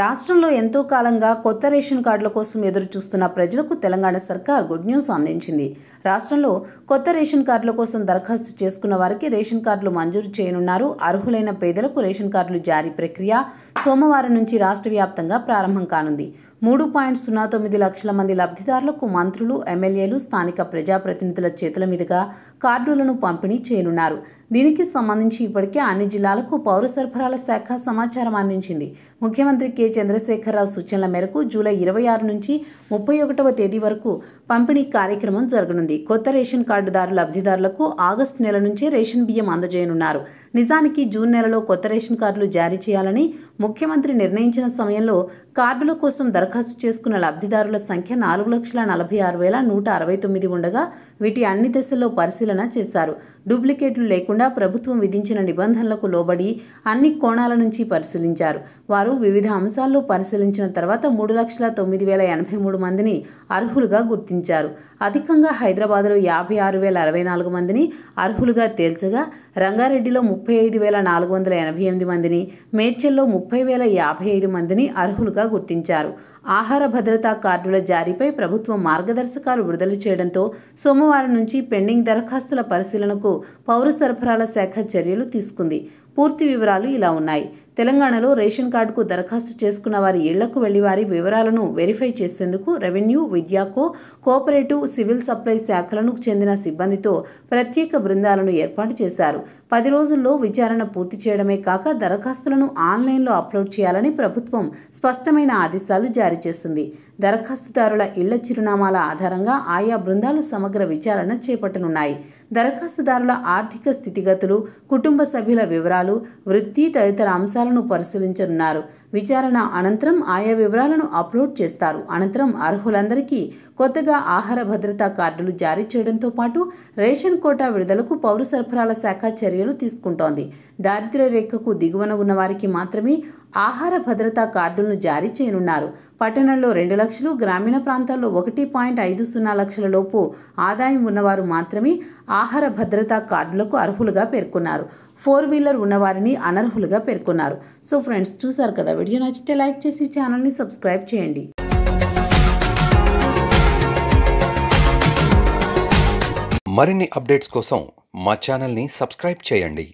రాష్ట్రంలో ఎంతో కాలంగా కొత్త రేషన్ కార్డుల కోసం ఎదురు చూస్తున్న ప్రజలకు తెలంగాణ సర్కార్ గుడ్ న్యూస్ అందించింది రాష్ట్రంలో కొత్త రేషన్ కార్డుల కోసం దరఖాస్తు చేసుకున్న వారికి రేషన్ కార్డులు మంజూరు చేయనున్నారు అర్హులైన పేదలకు రేషన్ కార్డులు జారీ ప్రక్రియ సోమవారం నుంచి రాష్ట్ర వ్యాప్తంగా ప్రారంభం కానుంది మూడు పాయింట్ సున్నా తొమ్మిది లక్షల మంది లబ్ధిదారులకు మంత్రులు ఎమ్మెల్యేలు స్థానిక ప్రజాప్రతినిధుల చేతుల మీదుగా కార్డులను పంపిణీ చేయనున్నారు దీనికి సంబంధించి ఇప్పటికే అన్ని జిల్లాలకు పౌర సరఫరాల శాఖ సమాచారం అందించింది ముఖ్యమంత్రి కె చంద్రశేఖరరావు సూచనల మేరకు జూలై ఇరవై ఆరు నుంచి ముప్పై ఒకటవ తేదీ వరకు పంపిణీ కార్యక్రమం జరగనుంది కొత్త రేషన్ కార్డుదారు లబ్ధిదారులకు ఆగస్టు నెల నుంచే రేషన్ బియ్యం అందజేయనున్నారు నిజానికి జూన్ నెలలో కొత్త రేషన్ కార్డులు జారీ చేయాలని ముఖ్యమంత్రి నిర్ణయించిన సమయంలో కార్డుల కోసం దరఖాస్తు చేసుకున్న లబ్ధిదారుల సంఖ్య నాలుగు లక్షల నలభై ఆరు వేల నూట అరవై తొమ్మిది ఉండగా వీటి అన్ని దశల్లో పరిశీలన చేశారు డూప్లికేట్లు లేకుండా ప్రభుత్వం విధించిన నిబంధనలకు లోబడి అన్ని కోణాల నుంచి పరిశీలించారు వారు వివిధ అంశాల్లో పరిశీలించిన తర్వాత మూడు లక్షల తొమ్మిది వేల ఎనభై మూడు మందిని అర్హులుగా గుర్తించారు అధికంగా హైదరాబాద్లో యాభై ఆరు వేల అరవై నాలుగు మందిని అర్హులుగా తేల్చగా రంగారెడ్డిలో ముప్పై ఐదు వేల నాలుగు వందల ఎనభై ఎనిమిది మందిని మేడ్చల్లో ముప్పై వేల యాభై ఐదు మందిని అర్హులుగా గుర్తించారు ఆహార భద్రతా కార్డుల జారీపై ప్రభుత్వం మార్గదర్శకాలు విడుదల చేయడంతో సోమవారం నుంచి పెండింగ్ దరఖాస్తుల పరిశీలనకు పౌర సరఫరాల శాఖ చర్యలు తీసుకుంది పూర్తి వివరాలు ఇలా ఉన్నాయి తెలంగాణలో రేషన్ కార్డుకు దరఖాస్తు చేసుకున్న వారి ఇళ్లకు వెళ్లి వారి వివరాలను వెరిఫై చేసేందుకు రెవెన్యూ విద్యాకో కోఆపరేటివ్ సివిల్ సప్లై శాఖలను చెందిన సిబ్బందితో ప్రత్యేక బృందాలను ఏర్పాటు చేశారు పది రోజుల్లో విచారణ పూర్తి చేయడమే కాక దరఖాస్తులను ఆన్లైన్లో అప్లోడ్ చేయాలని ప్రభుత్వం స్పష్టమైన ఆదేశాలు జారీ చేసింది దరఖాస్తుదారుల ఇళ్ల చిరునామాల ఆధారంగా ఆయా బృందాలు సమగ్ర విచారణ చేపట్టనున్నాయి దరఖాస్తుదారుల ఆర్థిక స్థితిగతులు కుటుంబ సభ్యుల వివరాలు వివరాలు వృత్తి తదితర అంశాలను పరిశీలించనున్నారు విచారణ అనంతరం ఆయా వివరాలను అప్లోడ్ చేస్తారు అనంతరం అర్హులందరికీ కొత్తగా ఆహార భద్రతా కార్డులు జారీ చేయడంతో పాటు రేషన్ కోటా విడుదలకు పౌర సరఫరాల శాఖ చర్యలు తీసుకుంటోంది దారిద్ర్య రేఖకు దిగువన ఉన్న వారికి మాత్రమే ఆహార భద్రతా కార్డులను జారీ చేయనున్నారు పట్టణంలో రెండు లక్షలు గ్రామీణ ప్రాంతాల్లో ఒకటి పాయింట్ ఐదు సున్నా లక్షల లోపు ఆదాయం ఉన్నవారు మాత్రమే ఆహార భద్రతా కార్డులకు అర్హులుగా పేర్కొన్నారు ఫోర్ వీలర్ ఉన్నవారిని అనర్హులుగా పేర్కొన్నారు సో ఫ్రెండ్స్ చూసారు కదా వీడియో నచ్చితే లైక్ చేసి ఛానల్ని సబ్స్క్రైబ్ చేయండి మరిన్ని అప్డేట్స్ కోసం మా ఛానల్ని సబ్స్క్రైబ్ చేయండి